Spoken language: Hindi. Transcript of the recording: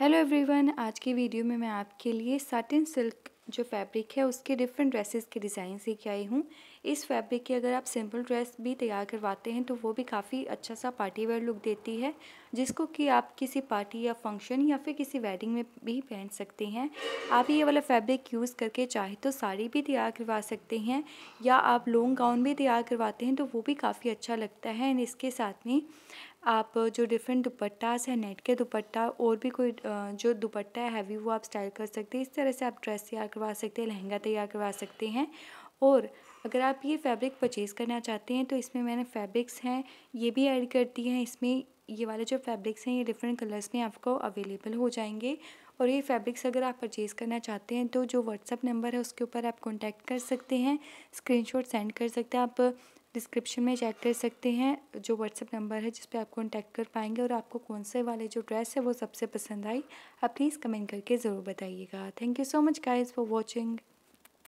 हेलो एवरीवन आज की वीडियो में मैं आपके लिए साटिन सिल्क जो फैब्रिक है उसके डिफरेंट ड्रेसेस के डिज़ाइन सीख आई हूँ इस फैब्रिक की अगर आप सिंपल ड्रेस भी तैयार करवाते हैं तो वो भी काफ़ी अच्छा सा पार्टी वेयर लुक देती है जिसको कि आप किसी पार्टी या फंक्शन या फिर किसी वेडिंग में भी पहन सकते हैं आप ये वाला फैब्रिक यूज़ करके चाहे तो साड़ी भी तैयार करवा सकते हैं या आप लॉन्ग गाउन भी तैयार करवाते हैं तो वो भी काफ़ी अच्छा लगता है एंड इसके साथ में आप जो डिफरेंट दुपट्टास है नेट के दुपट्टा और भी कोई जो दुपट्टा है हैवी वो आप स्टाइल कर सकते हैं इस तरह से आप ड्रेस तैयार करवा सकते हैं लहंगा तैयार करवा सकते हैं और अगर आप ये फैब्रिक परचेज़ करना चाहते हैं तो इसमें मैंने फैब्रिक्स हैं ये भी ऐड कर दिए हैं इसमें ये वाले जो फैब्रिक्स हैं ये डिफरेंट कलर्स में आपको अवेलेबल हो जाएंगे और ये फैब्रिक्स अगर आप परचेज़ करना चाहते हैं तो जो व्हाट्सअप नंबर है उसके ऊपर आप कॉन्टैक्ट कर सकते हैं स्क्रीनशॉट सेंड कर सकते हैं आप डिस्क्रिप्शन में चेक कर सकते हैं जो व्हाट्सअप नंबर है जिस पर आप कॉन्टैक्ट कर पाएंगे और आपको कौन से वाले जो ड्रेस है वो सबसे पसंद आई आप प्लीज़ कमेंट करके ज़रूर बताइएगा thank you so much guys for watching